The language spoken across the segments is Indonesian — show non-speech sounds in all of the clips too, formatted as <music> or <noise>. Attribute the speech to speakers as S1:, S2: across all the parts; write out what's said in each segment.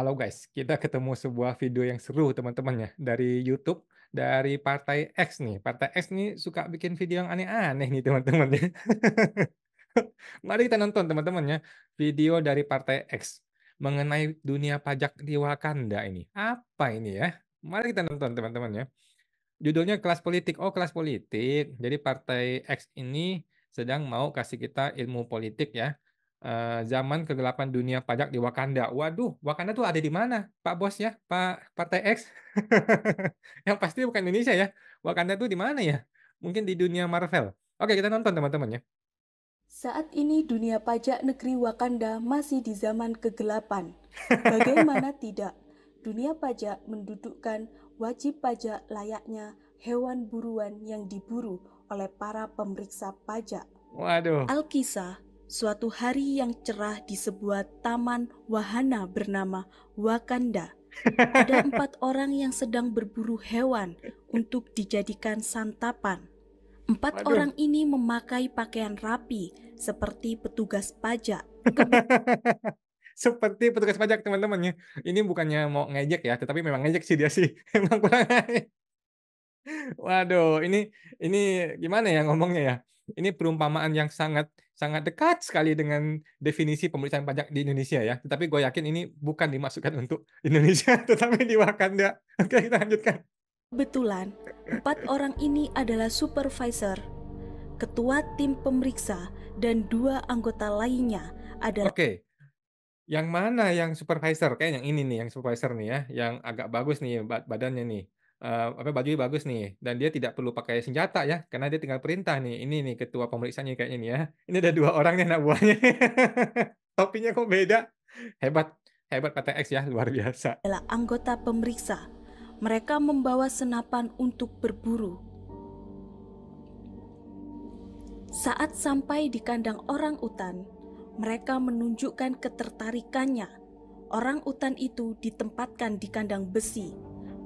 S1: Halo guys, kita ketemu sebuah video yang seru teman-teman ya dari YouTube dari Partai X nih. Partai X nih suka bikin video yang aneh-aneh nih teman-teman ya. <laughs> Mari kita nonton teman-teman ya, video dari Partai X mengenai dunia pajak di Wakanda ini. Apa ini ya? Mari kita nonton teman-teman ya. Judulnya kelas politik. Oh, kelas politik. Jadi Partai X ini sedang mau kasih kita ilmu politik ya Eh, zaman kegelapan dunia pajak di Wakanda. Waduh, Wakanda tuh ada di mana, Pak Bos ya, Pak Partai X? <laughs> yang pasti bukan Indonesia ya. Wakanda tuh di mana ya? Mungkin di dunia Marvel. Oke, kita nonton teman-teman ya.
S2: Saat ini dunia pajak negeri Wakanda masih di zaman kegelapan. Bagaimana <laughs> tidak? Dunia pajak mendudukkan wajib pajak layaknya hewan buruan yang diburu oleh para pemeriksa pajak. Waduh. Alkisah suatu hari yang cerah di sebuah taman wahana bernama Wakanda. Ada <laughs> empat orang yang sedang berburu hewan untuk dijadikan santapan. Empat Waduh. orang ini memakai pakaian rapi seperti petugas pajak.
S1: <laughs> seperti petugas pajak teman-temannya. Ini bukannya mau ngejek ya, tetapi memang ngejek sih dia sih. <laughs> Emang kurang. Waduh, ini ini gimana ya ngomongnya ya? Ini perumpamaan yang sangat sangat dekat sekali dengan definisi pemeriksaan pajak di Indonesia ya. Tetapi gue yakin ini bukan dimasukkan untuk <laughs> Indonesia, tetapi di Wakanda. Oke, kita lanjutkan.
S2: Kebetulan, empat orang ini adalah supervisor, ketua tim pemeriksa, dan dua anggota lainnya
S1: adalah... Oke, yang mana yang supervisor? Kayak yang ini nih, yang supervisor nih ya, yang agak bagus nih badannya nih uh, apa bajunya bagus nih dan dia tidak perlu pakai senjata ya karena dia tinggal perintah nih ini nih ketua pemeriksaannya kayaknya nih ya ini ada dua orang nih anak buahnya <laughs> topinya kok beda hebat hebat PTX ya luar biasa
S2: adalah anggota pemeriksa mereka membawa senapan untuk berburu saat sampai di kandang orang utan mereka menunjukkan ketertarikannya orang utan itu ditempatkan di kandang besi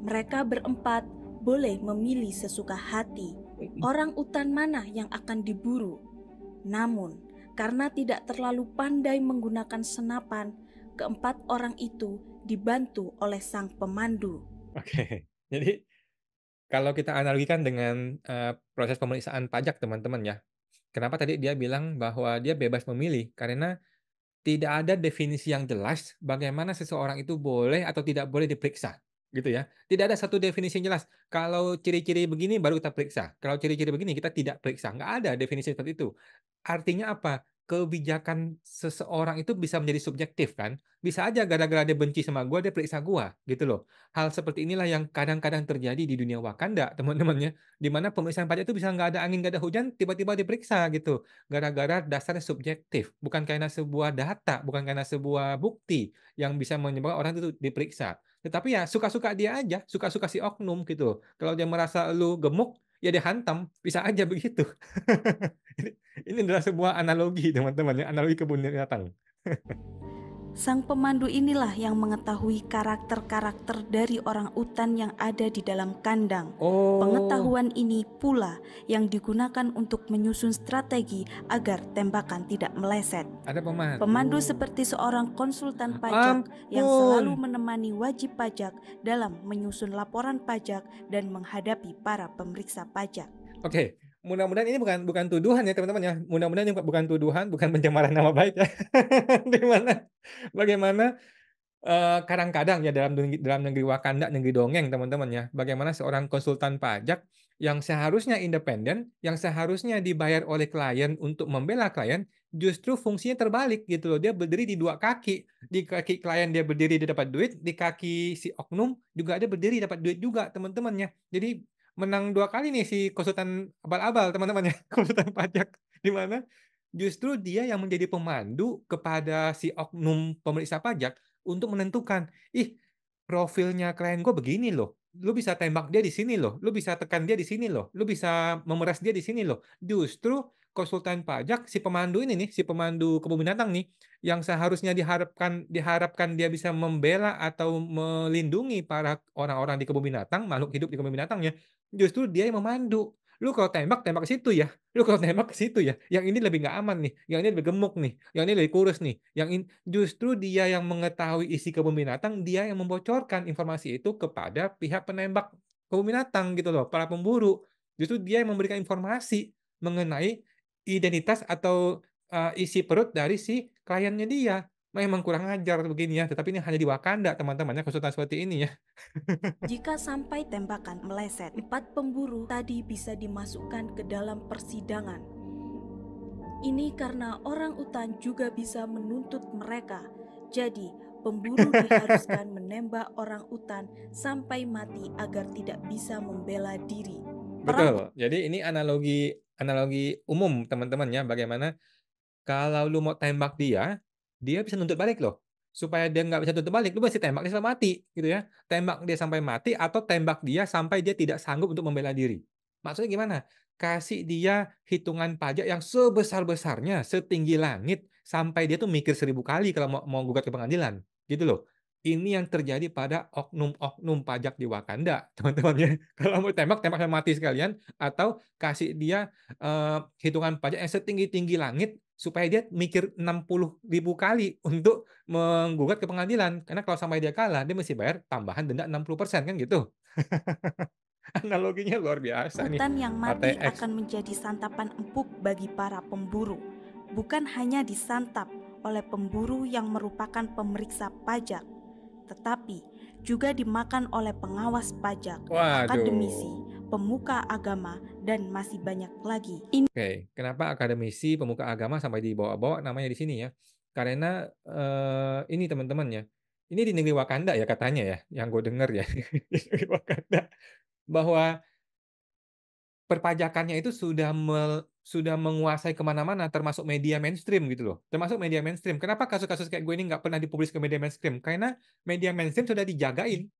S2: mereka berempat boleh memilih sesuka hati orang utan mana yang akan diburu. Namun, karena tidak terlalu pandai menggunakan senapan, keempat orang itu dibantu oleh sang pemandu.
S1: Oke, <laughs> jadi kalau kita analogikan dengan uh, proses pemeriksaan pajak teman-teman ya, kenapa tadi dia bilang bahwa dia bebas memilih? Karena tidak ada definisi yang jelas bagaimana seseorang itu boleh atau tidak boleh diperiksa gitu ya. Tidak ada satu definisi yang jelas. Kalau ciri-ciri begini baru kita periksa. Kalau ciri-ciri begini kita tidak periksa. Nggak ada definisi seperti itu. Artinya apa? kebijakan seseorang itu bisa menjadi subjektif kan bisa aja gara-gara dia benci sama gue dia periksa gue gitu loh hal seperti inilah yang kadang-kadang terjadi di dunia Wakanda <laughs> teman-temannya di mana pemeriksaan pajak itu bisa nggak ada angin nggak ada hujan tiba-tiba diperiksa gitu gara-gara dasarnya subjektif bukan karena sebuah data bukan karena sebuah bukti yang bisa menyebabkan orang itu diperiksa tetapi ya suka-suka dia aja suka-suka si oknum gitu kalau dia merasa lu gemuk ya dihantam bisa aja begitu <laughs> ini adalah sebuah analogi teman-teman ya analogi kebun binatang <laughs>
S2: Sang pemandu inilah yang mengetahui karakter-karakter dari orang utan yang ada di dalam kandang. Oh. Pengetahuan ini pula yang digunakan untuk menyusun strategi agar tembakan tidak meleset.
S1: Ada pemandu. Pemandu
S2: seperti seorang konsultan ah, pajak Ampun. yang selalu menemani wajib pajak dalam menyusun laporan pajak dan menghadapi para pemeriksa pajak.
S1: Oke, okay mudah-mudahan ini bukan bukan tuduhan ya teman-teman ya mudah-mudahan ini bukan tuduhan bukan pencemaran nama baik ya <laughs> dimana bagaimana eh, kadang-kadang uh, ya dalam dalam negeri Wakanda negeri dongeng teman-teman ya bagaimana seorang konsultan pajak yang seharusnya independen yang seharusnya dibayar oleh klien untuk membela klien justru fungsinya terbalik gitu loh dia berdiri di dua kaki di kaki klien dia berdiri dia dapat duit di kaki si oknum juga ada berdiri dapat duit juga teman-temannya jadi menang dua kali nih si konsultan abal-abal teman-temannya <laughs> konsultan pajak di mana justru dia yang menjadi pemandu kepada si oknum pemeriksa pajak untuk menentukan ih profilnya klien gue begini loh lu bisa tembak dia di sini loh lu bisa tekan dia di sini loh lu bisa memeras dia di sini loh justru konsultan pajak si pemandu ini nih, si pemandu kebun binatang nih yang seharusnya diharapkan diharapkan dia bisa membela atau melindungi para orang-orang di kebun binatang, makhluk hidup di kebun binatangnya, justru dia yang memandu. Lu kalau tembak tembak ke situ ya. Lu kalau tembak ke situ ya. Yang ini lebih nggak aman nih, yang ini lebih gemuk nih, yang ini lebih kurus nih. Yang in, justru dia yang mengetahui isi kebun binatang, dia yang membocorkan informasi itu kepada pihak penembak kebun binatang gitu loh, para pemburu. Justru dia yang memberikan informasi mengenai identitas atau uh, isi perut dari si kliennya dia. Memang kurang ajar begini ya, tetapi ini hanya di Wakanda teman-temannya konsultan seperti ini ya.
S2: <laughs> Jika sampai tembakan meleset, empat pemburu tadi bisa dimasukkan ke dalam persidangan. Ini karena orang utan juga bisa menuntut mereka. Jadi, pemburu <laughs> diharuskan menembak orang utan sampai mati agar tidak bisa membela diri.
S1: Betul. Jadi ini analogi analogi umum teman-teman ya bagaimana kalau lu mau tembak dia, dia bisa nuntut balik loh. Supaya dia nggak bisa nuntut balik, lu pasti tembak dia sampai mati gitu ya. Tembak dia sampai mati atau tembak dia sampai dia tidak sanggup untuk membela diri. Maksudnya gimana? Kasih dia hitungan pajak yang sebesar-besarnya, setinggi langit, sampai dia tuh mikir seribu kali kalau mau, mau gugat ke pengadilan. Gitu loh ini yang terjadi pada oknum-oknum pajak di Wakanda, <laughs> teman-teman ya. Kalau mau tembak, tembak mati sekalian, atau kasih dia uh, hitungan pajak yang setinggi-tinggi langit, supaya dia mikir 60 ribu kali <laughs> untuk menggugat ke pengadilan. Karena kalau sampai dia kalah, dia mesti bayar tambahan denda 60 persen, kan gitu. <laughs> Analoginya luar biasa nih. Hutan yang mati ATX. akan
S2: menjadi santapan empuk bagi para pemburu. Bukan hanya disantap oleh pemburu yang merupakan pemeriksa pajak, tetapi juga dimakan oleh pengawas pajak, Waduh. akademisi, pemuka agama, dan masih banyak lagi. Ini...
S1: Oke, okay. kenapa akademisi, pemuka agama sampai dibawa-bawa namanya di sini ya? Karena uh, ini teman-teman ya, ini di negeri Wakanda ya katanya ya, yang gue dengar ya, <laughs> Wakanda bahwa perpajakannya itu sudah mel, sudah menguasai kemana-mana, termasuk media mainstream gitu loh. Termasuk media mainstream. Kenapa kasus-kasus kayak gue ini nggak pernah dipublis ke media mainstream? Karena media mainstream sudah dijagain.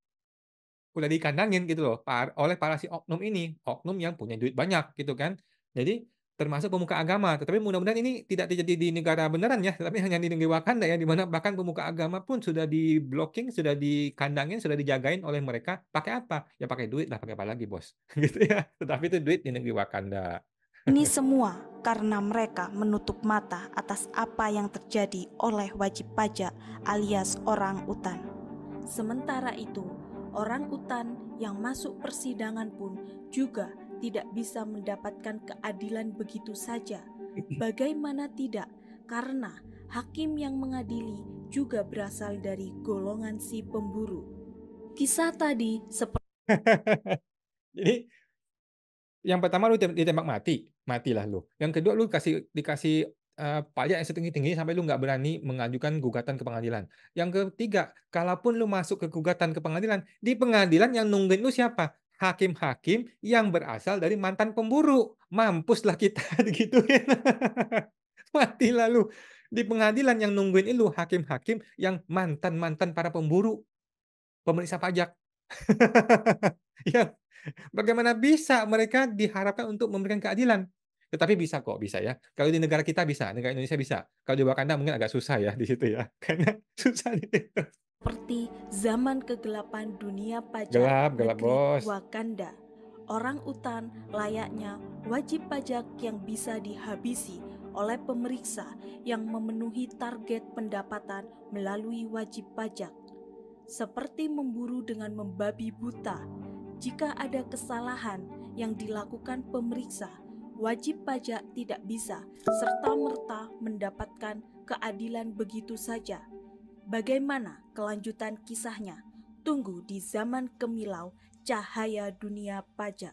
S1: sudah dikandangin gitu loh oleh para si oknum ini. Oknum yang punya duit banyak gitu kan. Jadi termasuk pemuka agama. Tetapi mudah-mudahan ini tidak terjadi di negara beneran ya, tapi hanya di negeri Wakanda ya, dimana bahkan pemuka agama pun sudah di blocking, sudah dikandangin, sudah dijagain oleh mereka. Pakai apa? Ya pakai duit lah, pakai apa lagi bos? <laughs> Gitu ya. Tetapi itu duit di negeri Wakanda.
S2: Ini semua karena mereka menutup mata atas apa yang terjadi oleh wajib pajak alias orang utan. Sementara itu, orang utan yang masuk persidangan pun juga tidak bisa mendapatkan keadilan begitu saja. Bagaimana tidak? Karena hakim yang mengadili juga berasal dari golongan si pemburu. Kisah tadi seperti
S1: <laughs> Jadi yang pertama lu ditembak mati, matilah lu. Yang kedua lu kasih dikasih uh, pajak yang setinggi-tingginya sampai lu nggak berani mengajukan gugatan ke pengadilan. Yang ketiga, kalaupun lu masuk ke gugatan ke pengadilan, di pengadilan yang nungguin lu siapa? Hakim-hakim yang berasal dari mantan pemburu. Mampuslah kita <laughs> gitu ya. Mati lalu di pengadilan yang nungguin lu hakim-hakim yang mantan-mantan para pemburu pemeriksa pajak. <laughs> ya, bagaimana bisa mereka diharapkan untuk memberikan keadilan? Tetapi bisa kok, bisa ya. Kalau di negara kita bisa, negara Indonesia bisa. Kalau di Wakanda mungkin agak susah ya di situ ya. <laughs> Karena susah di situ.
S2: Seperti zaman kegelapan dunia pajak gelap, gelap, bos. Wakanda. Orang utan layaknya wajib pajak yang bisa dihabisi oleh pemeriksa yang memenuhi target pendapatan melalui wajib pajak seperti memburu dengan membabi buta. Jika ada kesalahan yang dilakukan pemeriksa, wajib pajak tidak bisa serta-merta mendapatkan keadilan begitu saja. Bagaimana kelanjutan kisahnya? Tunggu di zaman kemilau cahaya dunia pajak.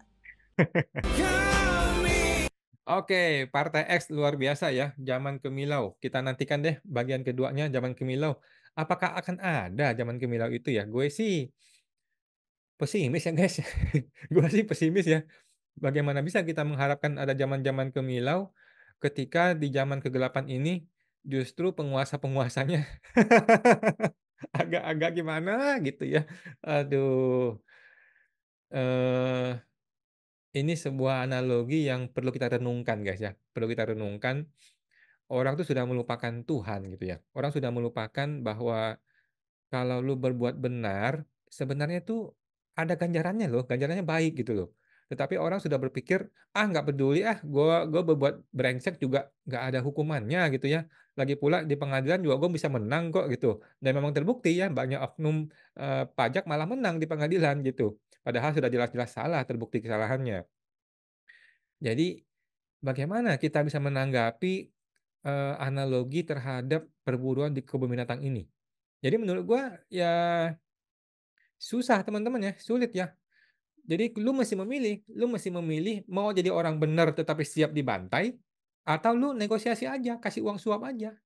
S1: Oke, Partai X luar biasa ya, zaman kemilau. Kita nantikan deh bagian keduanya zaman kemilau apakah akan ada zaman gemilau itu ya? Gue sih pesimis ya guys. <laughs> gue sih pesimis ya. Bagaimana bisa kita mengharapkan ada zaman-zaman gemilau ketika di zaman kegelapan ini justru penguasa-penguasanya <laughs> agak-agak gimana gitu ya. Aduh. Eh ini sebuah analogi yang perlu kita renungkan guys ya. Perlu kita renungkan orang tuh sudah melupakan Tuhan gitu ya. Orang sudah melupakan bahwa kalau lu berbuat benar, sebenarnya itu ada ganjarannya loh, ganjarannya baik gitu loh. Tetapi orang sudah berpikir, ah nggak peduli ah, gue gua berbuat brengsek juga nggak ada hukumannya gitu ya. Lagi pula di pengadilan juga gue bisa menang kok gitu. Dan memang terbukti ya banyak oknum eh, pajak malah menang di pengadilan gitu. Padahal sudah jelas-jelas salah terbukti kesalahannya. Jadi bagaimana kita bisa menanggapi uh, analogi terhadap perburuan di kebun binatang ini. Jadi menurut gue ya susah teman-teman ya, sulit ya. Jadi lu masih memilih, lu masih memilih mau jadi orang benar tetapi siap dibantai atau lu negosiasi aja, kasih uang suap aja.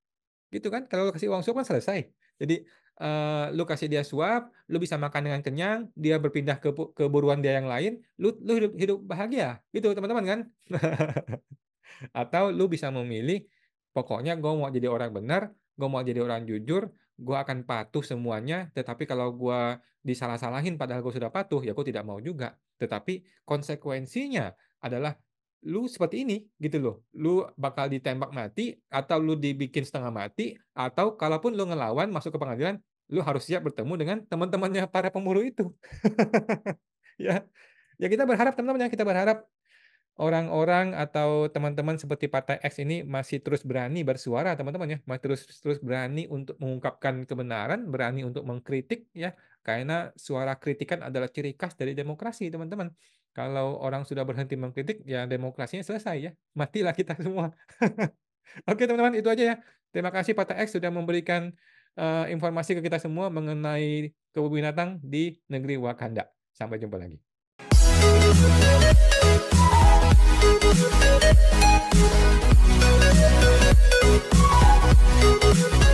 S1: Gitu kan? Kalau lu kasih uang suap kan selesai. Jadi uh, lu kasih dia suap, lu bisa makan dengan kenyang, dia berpindah ke buruan dia yang lain, lu lu hidup, hidup bahagia. Gitu teman-teman kan? <laughs> atau lu bisa memilih Pokoknya gue mau jadi orang benar, gue mau jadi orang jujur, gue akan patuh semuanya, tetapi kalau gue disalah-salahin padahal gue sudah patuh, ya gue tidak mau juga. Tetapi konsekuensinya adalah lu seperti ini gitu loh. Lu bakal ditembak mati atau lu dibikin setengah mati atau kalaupun lu ngelawan masuk ke pengadilan, lu harus siap bertemu dengan teman-temannya para pemburu itu. <laughs> ya. Ya kita berharap teman-teman ya kita berharap orang-orang atau teman-teman seperti Partai X ini masih terus berani bersuara, teman-teman ya, masih terus terus berani untuk mengungkapkan kebenaran, berani untuk mengkritik ya, karena suara kritikan adalah ciri khas dari demokrasi, teman-teman. Kalau orang sudah berhenti mengkritik, ya demokrasinya selesai ya, matilah kita semua. <laughs> Oke teman-teman, itu aja ya. Terima kasih Partai X sudah memberikan uh, informasi ke kita semua mengenai kebun binatang di negeri Wakanda. Sampai jumpa lagi.
S2: Thank